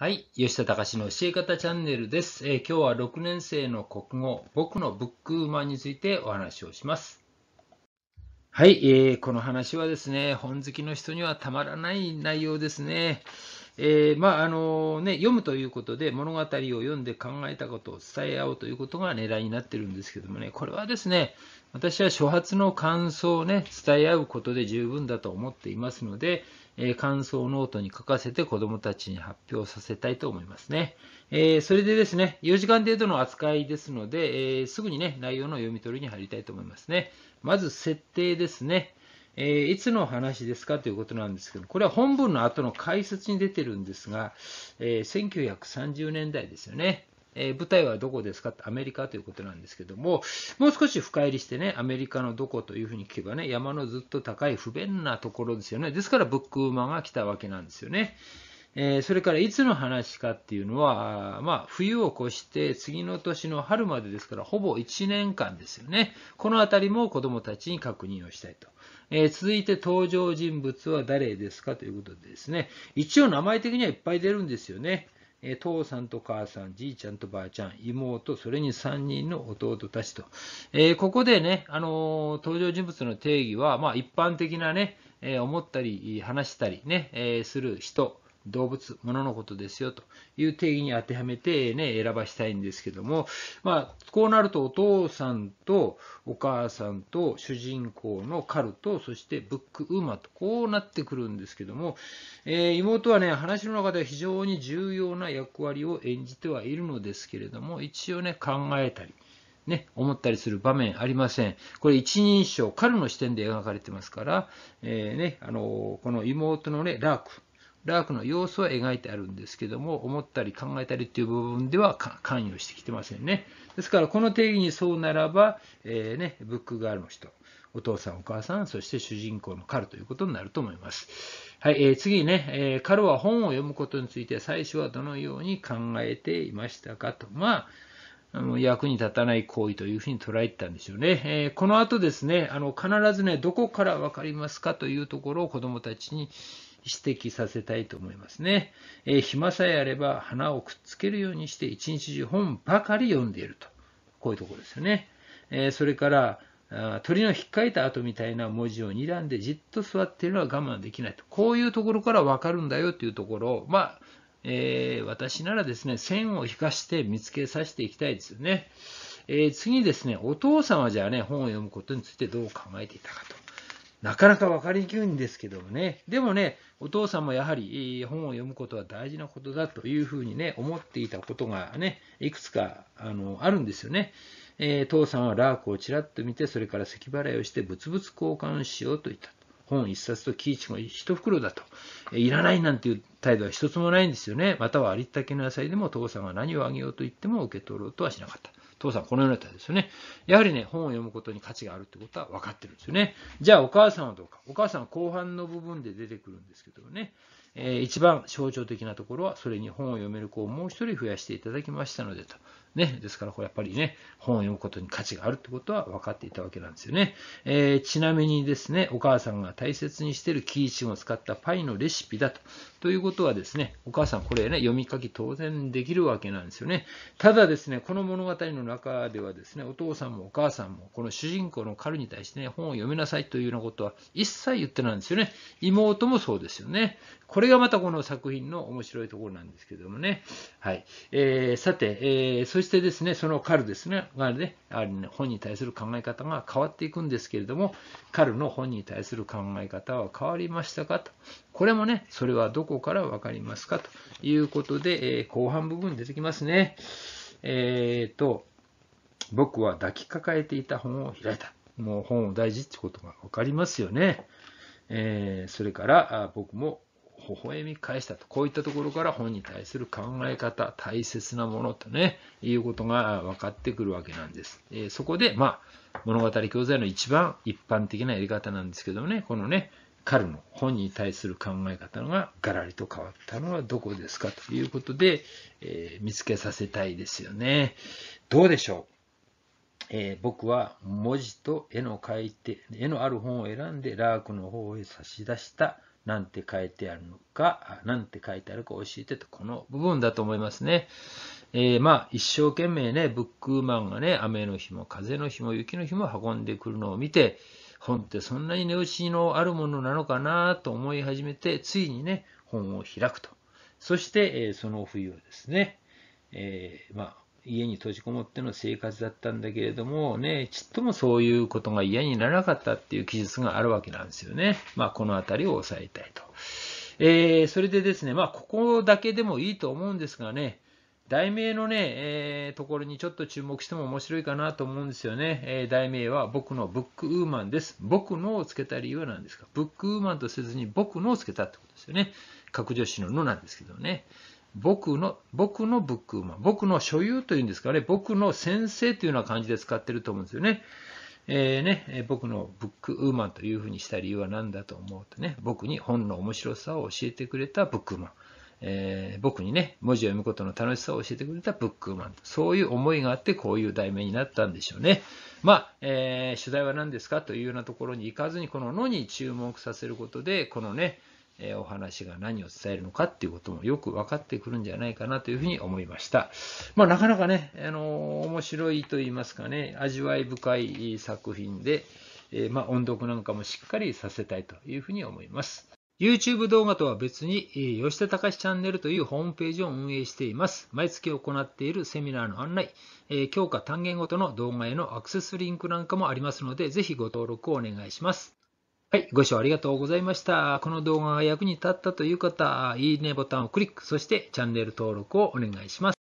はい。吉田隆の教え方チャンネルです、えー、今日は6年生の国語、僕のブックウーマンについてお話をします。はい、えー、この話はですね、本好きの人にはたまらない内容ですね。えー、まああのね、読むということで物語を読んで考えたことを伝え合おうということが狙いになってるんですけどもね、これはですね、私は初発の感想をね、伝え合うことで十分だと思っていますので、えー、感想ノートに書かせて子供たちに発表させたいと思いますね。えー、それでですね、4時間程度の扱いですので、えー、すぐにね、内容の読み取りに入りたいと思いますね。まず設定ですね。えー、いつの話ですかということなんですけど、これは本文の後の解説に出てるんですが、えー、1930年代ですよね。えー、舞台はどこですかってアメリカということなんですけども、もう少し深入りしてね、アメリカのどこというふうに聞けばね、山のずっと高い不便なところですよね。ですからブックウーマンが来たわけなんですよね。えそれからいつの話かっていうのは、まあ、冬を越して次の年の春までですから、ほぼ1年間ですよね。このあたりも子供たちに確認をしたいと。え続いて登場人物は誰ですかということでですね、一応名前的にはいっぱい出るんですよね。え父さんと母さん、じいちゃんとばあちゃん、妹、それに3人の弟たちと。えー、ここでね、あのー、登場人物の定義は、まあ、一般的なね、えー、思ったり話したりね、えする人、動物、物ののことですよという定義に当てはめて、ね、選ばしたいんですけども、まあ、こうなるとお父さんとお母さんと主人公のカルと、そしてブックウーマと、こうなってくるんですけども、えー、妹はね、話の中では非常に重要な役割を演じてはいるのですけれども、一応ね、考えたり、ね、思ったりする場面ありません。これ一人称、彼の視点で描かれてますから、えー、ね、あのこの妹のね、ラーク、ラークの様子は描いてあるんですけども、思ったり考えたりという部分では関与してきてませんね。ですから、この定義にそうならば、えー、ね、ブックガールの人、お父さん、お母さん、そして主人公のカルということになると思います。はい、えー、次ね、えー、カルは本を読むことについて最初はどのように考えていましたかと。まあ役に立たない行為というふうに捉えてたんでしょうね。えー、この後ですね、あの必ずね、どこから分かりますかというところを子どもたちに指摘させたいと思いますね。えー、暇さえあれば花をくっつけるようにして一日中本ばかり読んでいると。こういうところですよね。えー、それから、鳥の引っかいた跡みたいな文字を睨んでじっと座っているのは我慢できないと。こういうところからわかるんだよというところを、まあ、えー、私ならですね、線を引かして見つけさせていきたいですよね。えー、次ですね、お父様はじゃあね、本を読むことについてどう考えていたかと。なかなか分かりにくいんですけどもね。でもね、お父さんもやはり本を読むことは大事なことだというふうにね、思っていたことがね、いくつかあのあるんですよね。えー、父さんはラークをちらっと見て、それから咳払いをして物々交換しようと言った。本一冊とキイチも一袋だと、いらないなんていう態度は一つもないんですよね。またはありったけの野菜でも父さんは何をあげようと言っても受け取ろうとはしなかった。父さんこのようなったですよね。やはりね、本を読むことに価値があるってことは分かってるんですよね。じゃあお母さんはどうか。お母さんは後半の部分で出てくるんですけどね。えー、一番象徴的なところは、それに本を読める子をもう一人増やしていただきましたのでと。ね、ですから、これやっぱりね、本を読むことに価値があるってことは分かっていたわけなんですよね。えー、ちなみにですね、お母さんが大切にしているキーチンを使ったパイのレシピだと。ということはですね、お母さんこれね、読み書き当然できるわけなんですよね。ただですね、この物語の中ではですね、お父さんもお母さんも、この主人公の彼に対してね、本を読みなさいというようなことは一切言ってないんですよね。妹もそうですよね。ここれがまたこの作品の面白いところなんですけどもね。はい。えー、さて、えー、そしてですね、そのカルですね、がね、本に対する考え方が変わっていくんですけれども、カルの本に対する考え方は変わりましたかと。これもね、それはどこからわかりますかということで、えー、後半部分出てきますね。えっ、ー、と、僕は抱きかかえていた本を開いた。もう本を大事ってことがわかりますよね。えー、それから、僕も微笑み返したと。こういったところから本に対する考え方、大切なものとね、いうことが分かってくるわけなんです。えー、そこで、まあ、物語教材の一番一般的なやり方なんですけどね、このね、彼の本に対する考え方がガラリと変わったのはどこですかということで、えー、見つけさせたいですよね。どうでしょうえー、僕は文字と絵の書いて、絵のある本を選んで、ラークの方へ差し出したなんて書いてあるのか、なんて書いてあるか教えてと、この部分だと思いますね。えー、まあ、一生懸命ね、ブックマンがね、雨の日も風の日も雪の日も運んでくるのを見て、本ってそんなに値打ちのあるものなのかなと思い始めて、ついにね、本を開くと。そして、えー、その冬をですね、えー、まあ、家に閉じこもっての生活だったんだけれども、ね、ちっともそういうことが嫌にならなかったっていう記述があるわけなんですよね。まあ、このあたりを抑えたいと。えー、それでですね、まあ、ここだけでもいいと思うんですがね、題名のね、えー、ところにちょっと注目しても面白いかなと思うんですよね。えー、題名は僕のブックウーマンです。僕のをつけた理由は何ですかブックウーマンとせずに僕のをつけたってことですよね。格助詞ののなんですけどね。僕の、僕のブックウーマン、僕の所有というんですかね、僕の先生というような感じで使ってると思うんですよね。えー、ね、僕のブックウーマンというふうにした理由は何だと思うとね、僕に本の面白さを教えてくれたブックウーマン。えー、僕にね、文字を読むことの楽しさを教えてくれたブックマン。そういう思いがあって、こういう題名になったんでしょうね。まあ、えー、主題は何ですかというようなところに行かずに、こののに注目させることで、このね、えお話が何を伝えるのかっていうこともよく分かってくるんじゃないかなというふうに思いました。まあ、なかなかね、あの面白いと言いますかね、味わい深い作品で、えまあ、音読なんかもしっかりさせたいというふうに思います。YouTube 動画とは別に、吉田隆チャンネルというホームページを運営しています。毎月行っているセミナーの案内、教科単元ごとの動画へのアクセスリンクなんかもありますので、ぜひご登録をお願いします。はい、ご視聴ありがとうございました。この動画が役に立ったという方、いいねボタンをクリック、そしてチャンネル登録をお願いします。